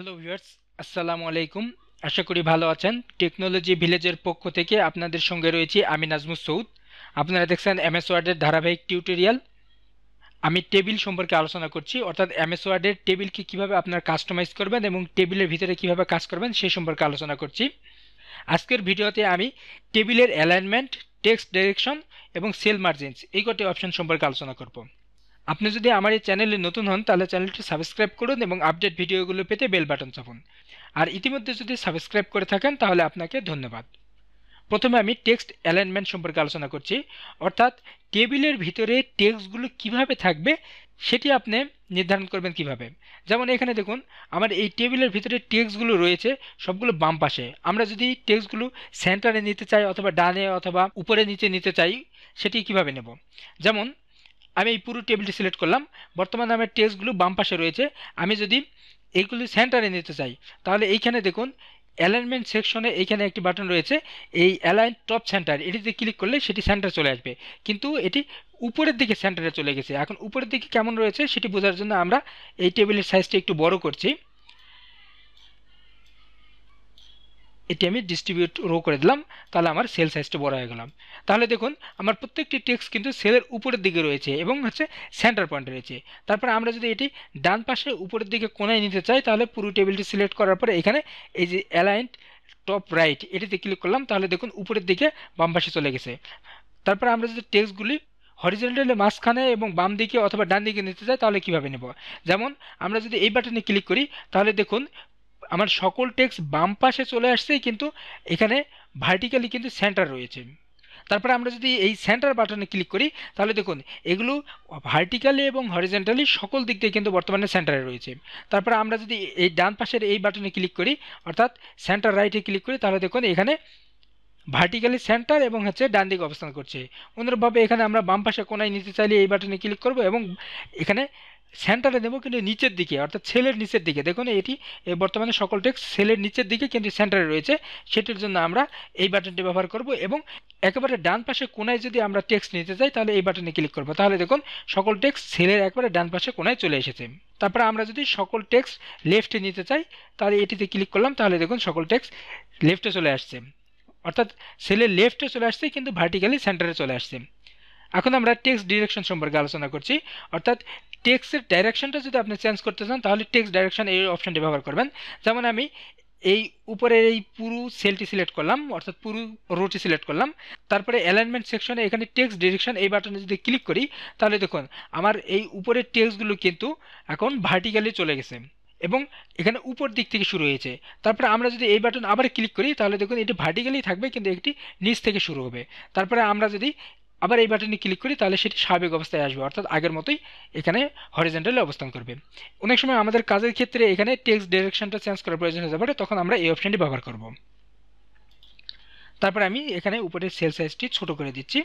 hello viewers আসসালামু আলাইকুম আশা করি ভালো আছেন টেকনোলজি ভিলেজের পক্ষ থেকে আপনাদের সঙ্গে রয়েছি আমি নাজমু সৌদ আপনারা দেখছেন এমএস ওয়ার্ডের ধারাবাহিক টিউটোরিয়াল আমি টেবিল সম্পর্কে আলোচনা করছি অর্থাৎ এমএস ওয়ার্ডের টেবিলকে কীভাবে আপনার কাস্টমাইজ করবেন এবং টেবিলের ভিতরে কিভাবে কাজ করবেন সে সম্পর্কে আলোচনা করছি আজকের ভিডিওতে আমি টেবিলের অ্যালাইনমেন্ট টেক্সট ডাইরেকশন এবং সেল মার্জিনস এই কটি অপশন সম্পর্কে আলোচনা করব আপনি যদি আমার এই চ্যানেলে নতুন হন তাহলে চ্যানেলটি সাবস্ক্রাইব করুন এবং আপডেট ভিডিওগুলো পেতে বেল বাটন চাপুন আর ইতিমধ্যে যদি সাবস্ক্রাইব করে থাকেন তাহলে আপনাকে ধন্যবাদ প্রথমে আমি টেক্সট অ্যালাইনমেন্ট সম্পর্কে আলোচনা করছি অর্থাৎ টেবিলের ভিতরে টেক্সটগুলো কিভাবে থাকবে সেটি আপনি নির্ধারণ করবেন কিভাবে যেমন এখানে দেখুন আমার এই টেবিলের ভিতরে টেক্সটগুলো রয়েছে সবগুলো বাম পাশে আমরা যদি টেক্সটগুলো সেন্টারে নিতে চাই অথবা ডানে অথবা উপরে নিচে নিতে চাই সেটি কিভাবে নেব যেমন আমি এই পুরো টেবিলটি সিলেক্ট করলাম বর্তমানে আমার টেক্সটগুলো বাম পাশে রয়েছে আমি যদি এইগুলি সেন্টারে নিতে চাই তাহলে এইখানে দেখুন অ্যালাইনমেন্ট সেকশনে এইখানে একটি বাটন রয়েছে এই অ্যালাইন টপ সেন্টার এটিতে ক্লিক করলে সেটি সেন্টার চলে আসবে কিন্তু এটি উপরের দিকে সেন্টারে চলে গেছে এখন উপরের দিকে কেমন রয়েছে সেটি বোঝার জন্য আমরা এই টেবিলের সাইজটি একটু বড় করছি এটি আমি ডিস্ট্রিবিউট রো করে দিলাম তাহলে আমার সেল সাইজটা বড় হয়ে গেলাম তাহলে দেখুন আমার প্রত্যেকটি টেক্সট কিন্তু সেলের উপরের দিকে রয়েছে এবং হচ্ছে সেন্টার পয়েন্টে রয়েছে তারপর আমরা যদি এটি ডান পাশে উপরের দিকে কোনায় নিতে চাই তাহলে পুরো টেবিলটি সিলেক্ট করার পরে এখানে এই যে অ্যালাইন্ট টপ রাইট এটিতে ক্লিক করলাম তাহলে দেখুন উপরের দিকে বাম পাশে চলে গেছে তারপর আমরা যদি টেক্সটগুলি হরিজেন্টালে মাঝখানে এবং বাম দিকে অথবা ডান দিকে নিতে চাই তাহলে কিভাবে নেব যেমন আমরা যদি এই বাটনে ক্লিক করি তাহলে দেখুন আমার সকল টেক্সট বাম পাশে চলে আসছেই কিন্তু এখানে ভার্টিক্যালি কিন্তু সেন্টার রয়েছে তারপরে আমরা যদি এই সেন্টার বাটনে ক্লিক করি তাহলে দেখুন এগুলো ভার্টিক্যালি এবং হরিজেন্টালি সকল দিক দিয়ে কিন্তু বর্তমানে সেন্টারে রয়েছে তারপরে আমরা যদি এই ডান পাশের এই বাটনে ক্লিক করি অর্থাৎ সেন্টার রাইটে ক্লিক করি তাহলে দেখুন এখানে ভার্টিক্যালি সেন্টার এবং হচ্ছে ডান দিকে অবস্থান করছে অনুরূপভাবে এখানে আমরা বাম পাশে কোনায় নিতে চাইলে এই বাটনে ক্লিক করব এবং এখানে সেন্টারে নেব কিন্তু নিচের দিকে অর্থাৎ সেলের নিচের দিকে দেখুন এটি বর্তমানে সকল টেক্স সেলের নিচের দিকে কিন্তু সেন্টারে রয়েছে সেটির জন্য আমরা এই বাটনটি ব্যবহার করব এবং একেবারে ডান পাশে কোনায় যদি আমরা টেক্স নিতে চাই তাহলে এই বাটনে ক্লিক করব তাহলে দেখুন সকল টেক্স সেলের একবারে ডান পাশে কোনায় চলে এসেছে তারপরে আমরা যদি সকল টেক্স লেফটে নিতে চাই তাহলে এটিতে ক্লিক করলাম তাহলে দেখুন সকল টেক্স লেফটে চলে আসছে অর্থাৎ সেলের লেফটে চলে আসছে কিন্তু ভার্টিক্যালি সেন্টারে চলে আসছে এখন আমরা টেক্সট ডিরেকশন সম্পর্কে আলোচনা করছি অর্থাৎ টেক্সটের ডাইরেকশনটা যদি আপনি চেঞ্জ করতে চান তাহলে টেক্সট ডাইরেকশন এই অপশানটি ব্যবহার করবেন যেমন আমি এই উপরের এই পুরো সেলটি সিলেক্ট করলাম অর্থাৎ পুরো রোটি সিলেক্ট করলাম তারপরে অ্যালাইনমেন্ট সেকশনে এখানে টেক্সট ডিরেকশন এই বাটনে যদি ক্লিক করি তাহলে দেখুন আমার এই উপরের টেক্সটগুলো কিন্তু এখন ভার্টিক্যালি চলে গেছে এবং এখানে উপর দিক থেকে শুরু হয়েছে তারপরে আমরা যদি এই বাটন আবার ক্লিক করি তাহলে দেখুন এটি ভার্টিক্যালি থাকবে কিন্তু একটি নিচ থেকে শুরু হবে তারপরে আমরা যদি আবার এই বাটনে ক্লিক করি তাহলে সেটি স্বাভাবিক অবস্থায় আসবে অর্থাৎ আগের মতোই এখানে হরিজেন্টালে অবস্থান করবে অনেক সময় আমাদের কাজের ক্ষেত্রে এখানে টেক্সট ডিরেকশনটা চেঞ্জ করার প্রয়োজন হতে পারে তখন আমরা এই অপশানটি ব্যবহার করব তারপরে আমি এখানে উপরের সেল সাইজটি ছোট করে দিচ্ছি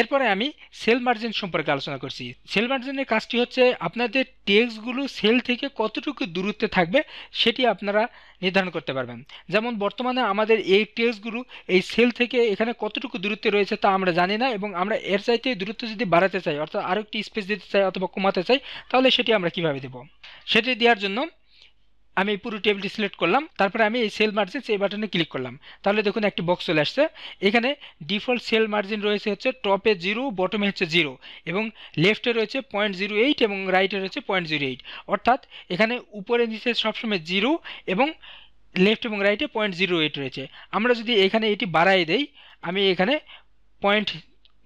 এরপরে আমি সেল মার্জিন সম্পর্কে আলোচনা করছি সেল মার্জিনের কাজটি হচ্ছে আপনাদের টেক্সগুলো সেল থেকে কতটুকু দূরত্বে থাকবে সেটি আপনারা নির্ধারণ করতে পারবেন যেমন বর্তমানে আমাদের এই টেক্সগুলো এই সেল থেকে এখানে কতটুকু দূরত্বে রয়েছে তা আমরা জানি না এবং আমরা এর চাইতে দূরত্ব যদি বাড়াতে চাই অর্থাৎ আরও একটি স্পেস দিতে চাই অথবা কমাতে চাই তাহলে সেটি আমরা কিভাবে দেব সেটি দেওয়ার জন্য আমি এই পুরো টেবিলটি সিলেক্ট করলাম তারপরে আমি এই সেল মার্জিন এই বাটনে ক্লিক করলাম তাহলে দেখুন একটি বক্স চলে আসছে এখানে ডিফল্ট সেল মার্জিন রয়েছে হচ্ছে টপে জিরো বটমে হচ্ছে জিরো এবং লেফটে রয়েছে পয়েন্ট জিরো এইট এবং রাইটে রয়েছে পয়েন্ট জিরো এইট অর্থাৎ এখানে উপরে নিচে সবসময় জিরো এবং লেফট এবং রাইটে পয়েন্ট জিরো এইট রয়েছে আমরা যদি এখানে এটি বাড়াই দেই আমি এখানে পয়েন্ট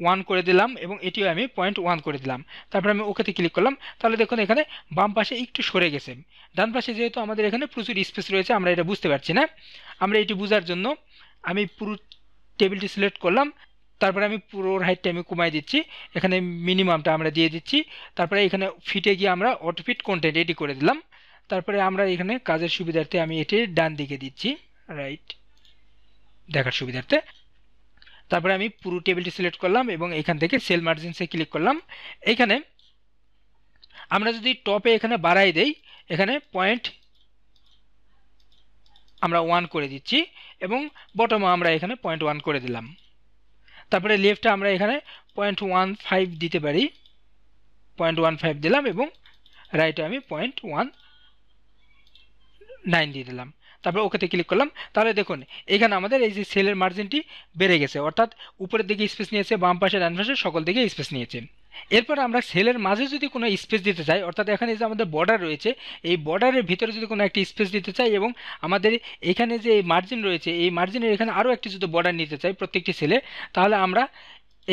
ওয়ান করে দিলাম এবং এটিও আমি পয়েন্ট ওয়ান করে দিলাম তারপর আমি ওকেতে ক্লিক করলাম তাহলে দেখুন এখানে বাম পাশে একটু সরে গেছে ডান পাশে যেহেতু আমাদের এখানে প্রচুর স্পেস রয়েছে আমরা এটা বুঝতে পারছি না আমরা এটি বোঝার জন্য আমি পুরো টেবিলটি সিলেক্ট করলাম তারপরে আমি পুরো হাইটটা আমি কমাই দিচ্ছি এখানে মিনিমামটা আমরা দিয়ে দিচ্ছি তারপরে এখানে ফিটে গিয়ে আমরা ফিট কন্টেন্ট এটি করে দিলাম তারপরে আমরা এখানে কাজের সুবিধার্থে আমি এটি ডান দিকে দিচ্ছি রাইট দেখার সুবিধার্থে তারপরে আমি পুরো টেবিলটি সিলেক্ট করলাম এবং এখান থেকে সেল মার্জিনসে ক্লিক করলাম এখানে আমরা যদি টপে এখানে বাড়াই দেই এখানে পয়েন্ট আমরা ওয়ান করে দিচ্ছি এবং বটমে আমরা এখানে পয়েন্ট ওয়ান করে দিলাম তারপরে লেফটে আমরা এখানে পয়েন্ট ওয়ান ফাইভ দিতে পারি পয়েন্ট ওয়ান ফাইভ দিলাম এবং রাইটে আমি পয়েন্ট ওয়ান নাইন দিয়ে দিলাম তারপর ওকেতে ক্লিক করলাম তাহলে দেখুন এখানে আমাদের এই যে সেলের মার্জিনটি বেড়ে গেছে অর্থাৎ উপরের দিকে স্পেস নিয়েছে বাম পাশে ডান পাশে সকল দিকে স্পেস নিয়েছে এরপর আমরা সেলের মাঝে যদি কোনো স্পেস দিতে চাই অর্থাৎ এখানে যে আমাদের বর্ডার রয়েছে এই বর্ডারের ভিতরে যদি কোনো একটি স্পেস দিতে চাই এবং আমাদের এখানে যে মার্জিন রয়েছে এই মার্জিনের এখানে আরও একটি যদি বর্ডার নিতে চাই প্রত্যেকটি সেলে তাহলে আমরা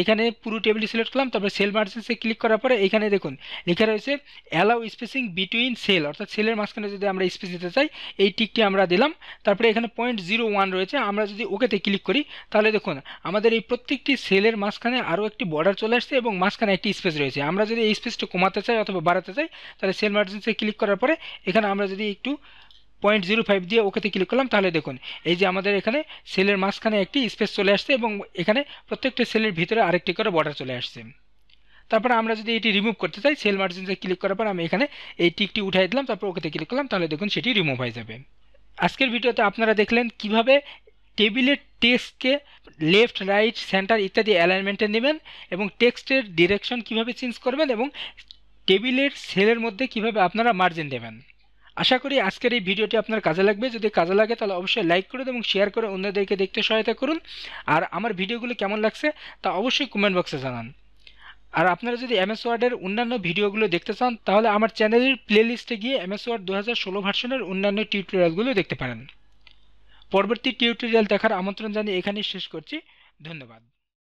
এখানে পুরো টেবিলটি সিলেক্ট করলাম তারপরে সেল মার্জেন্সে ক্লিক করার পরে এখানে দেখুন লেখা রয়েছে অ্যালাউ স্পেসিং বিটুইন সেল অর্থাৎ সেলের মাঝখানে যদি আমরা স্পেস দিতে চাই এই টিকটি আমরা দিলাম তারপরে এখানে পয়েন্ট জিরো ওয়ান রয়েছে আমরা যদি ওকেতে ক্লিক করি তাহলে দেখুন আমাদের এই প্রত্যেকটি সেলের মাঝখানে আরও একটি বর্ডার চলে আসছে এবং মাঝখানে একটি স্পেস রয়েছে আমরা যদি এই স্পেসটা কমাতে চাই অথবা বাড়াতে চাই তাহলে সেল মার্জেন্সে ক্লিক করার পরে এখানে আমরা যদি একটু পয়েন্ট জিরো ফাইভ দিয়ে ওকেতে ক্লিক করলাম তাহলে দেখুন এই যে আমাদের এখানে সেলের মাঝখানে একটি স্পেস চলে আসছে এবং এখানে প্রত্যেকটা সেলের ভিতরে আরেকটি করে বর্ডার চলে আসছে তারপরে আমরা যদি এটি রিমুভ করতে চাই সেল মার্জিনে ক্লিক করার পর আমি এখানে এই টিকটি উঠাই দিলাম তারপর ওকেতে ক্লিক করলাম তাহলে দেখুন সেটি রিমুভ হয়ে যাবে আজকের ভিডিওতে আপনারা দেখলেন কিভাবে টেবিলের টেক্সটকে লেফট রাইট সেন্টার ইত্যাদি অ্যালাইনমেন্টে নেবেন এবং টেক্সটের ডিরেকশন কিভাবে চেঞ্জ করবেন এবং টেবিলের সেলের মধ্যে কিভাবে আপনারা মার্জিন দেবেন আশা করি আজকের এই ভিডিওটি আপনার কাজে লাগবে যদি কাজে লাগে তাহলে অবশ্যই লাইক করুন এবং শেয়ার করে অন্যদেরকে দেখতে সহায়তা করুন আর আমার ভিডিওগুলো কেমন লাগছে তা অবশ্যই কমেন্ট বক্সে জানান আর আপনারা যদি এমএস ওয়ার্ডের অন্যান্য ভিডিওগুলো দেখতে চান তাহলে আমার চ্যানেলের প্লেলিস্টে গিয়ে এমএস ওয়ার্ড দু হাজার ষোলো ভার্সনের অন্যান্য টিউটোরিয়ালগুলো দেখতে পারেন পরবর্তী টিউটোরিয়াল দেখার আমন্ত্রণ জানিয়ে এখানেই শেষ করছি ধন্যবাদ